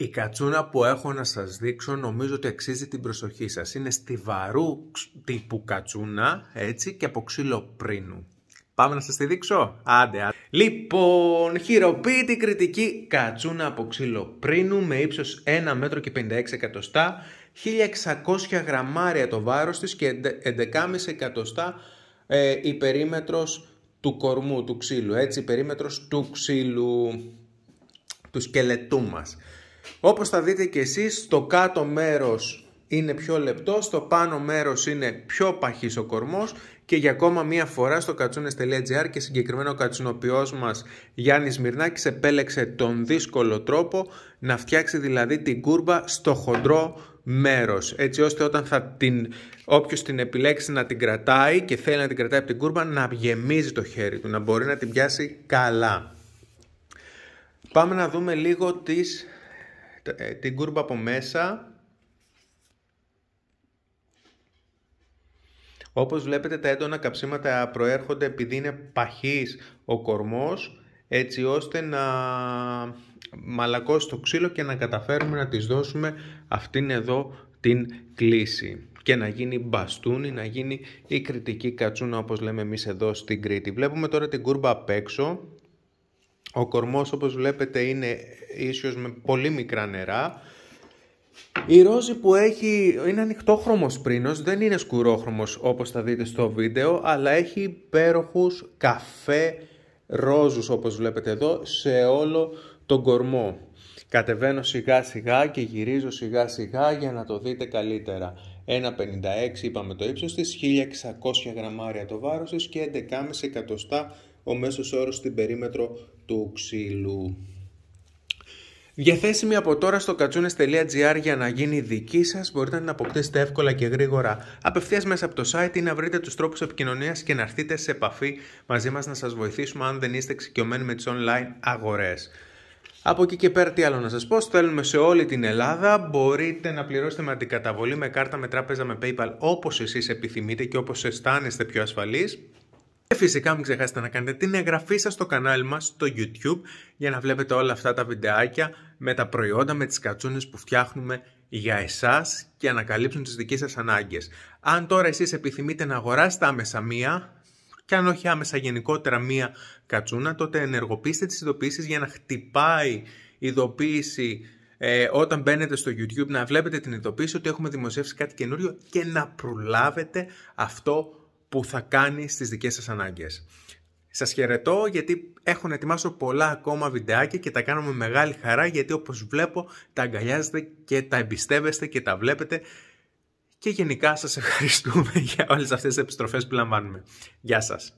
Η κατσούνα που έχω να σας δείξω νομίζω ότι αξίζει την προσοχή σας. Είναι στιβαρού τύπου κατσούνα, έτσι, και από ξύλο πρίνου. Πάμε να σας τη δείξω. Άντε, άντε. Λοιπόν, χειροποίητη κριτική κατσούνα από ξύλο πρίνου με ύψος 1 μέτρο και 56 εκατοστά, 1600 γραμμάρια το βάρος της και 11,5 εκατοστά η ε, περίμετρος του κορμού, του ξύλου, έτσι, η περίμετρος του ξύλου, του σκελετού μας. Όπως θα δείτε και εσείς, στο κάτω μέρος είναι πιο λεπτό, στο πάνω μέρος είναι πιο παχύς ο κορμός και για ακόμα μία φορά στο κατσούνες.gr και συγκεκριμένα ο κατσουνοποιός μας Γιάννης Μυρνάκης επέλεξε τον δύσκολο τρόπο να φτιάξει δηλαδή την κούρμπα στο χοντρό μέρος έτσι ώστε όταν θα την, όποιος την επιλέξει να την κρατάει και θέλει να την κρατάει από την κούρμπα να γεμίζει το χέρι του, να μπορεί να την πιάσει καλά. Πάμε να δούμε λίγο τις ε, την κούρμπα από μέσα. Όπως βλέπετε τα έντονα καψίματα προέρχονται επειδή είναι παχής ο κορμός έτσι ώστε να μαλακώσει το ξύλο και να καταφέρουμε να της δώσουμε αυτήν εδώ την κλίση και να γίνει μπαστούνι, να γίνει η κριτική κατσούνα όπως λέμε εμείς εδώ στην Κρήτη. Βλέπουμε τώρα την κούρμπα απ' έξω ο κορμός όπως βλέπετε είναι ίσως με πολύ μικρά νερά. Η ρόζη που έχει είναι ανοιχτόχρωμος πρίνος, δεν είναι σκουρόχρωμος όπως θα δείτε στο βίντεο, αλλά έχει υπέροχους καφέ ρόζους όπως βλέπετε εδώ σε όλο τον κορμό. Κατεβαίνω σιγά σιγά και γυρίζω σιγά σιγά για να το δείτε καλύτερα. 1,56 είπαμε το ύψος της, 1600 γραμμάρια το βάρος της και 11,5 εκατοστά ο μέσος όρος στην περίμετρο του ξύλου. Διαθέσιμη από τώρα στο κατσούνες.gr για να γίνει δική σας, μπορείτε να την αποκτήσετε εύκολα και γρήγορα απευθείας μέσα από το site ή να βρείτε τους τρόπους επικοινωνίας και να έρθετε σε επαφή μαζί μας να σας βοηθήσουμε αν δεν είστε εξοικειωμένοι με τις online αγορές. Από εκεί και πέρα τι άλλο να σας πω, στέλνουμε σε όλη την Ελλάδα, μπορείτε να πληρώσετε με αντικαταβολή, με κάρτα, με τράπεζα, με PayPal όπως εσείς επιθυμείτε και όπως αισθάνεστε πιο ασφαλείς. Και ε, φυσικά μην ξεχάσετε να κάνετε την εγγραφή σας στο κανάλι μας στο YouTube για να βλέπετε όλα αυτά τα βιντεάκια με τα προϊόντα, με τις κατσούνες που φτιάχνουμε για εσάς και να καλύψουν τις δικές σας ανάγκες. Αν τώρα εσείς επιθυμείτε να αγοράσετε άμεσα μία και αν όχι άμεσα γενικότερα μία κατσούνα, τότε ενεργοποιήστε τις ειδοποιήσεις για να χτυπάει ειδοποίηση ε, όταν μπαίνετε στο YouTube, να βλέπετε την ειδοποίηση ότι έχουμε δημοσιεύσει κάτι καινούριο και να προλάβετε αυτό που θα κάνει στις δικές σας ανάγκες. Σας χαιρετώ γιατί έχω να ετοιμάσω πολλά ακόμα βιντεάκια και τα κάνω με μεγάλη χαρά γιατί όπως βλέπω τα αγκαλιάζετε και τα εμπιστεύεστε και τα βλέπετε και γενικά σας ευχαριστούμε για όλες αυτές τις επιστροφές που λαμβάνουμε. Γεια σας!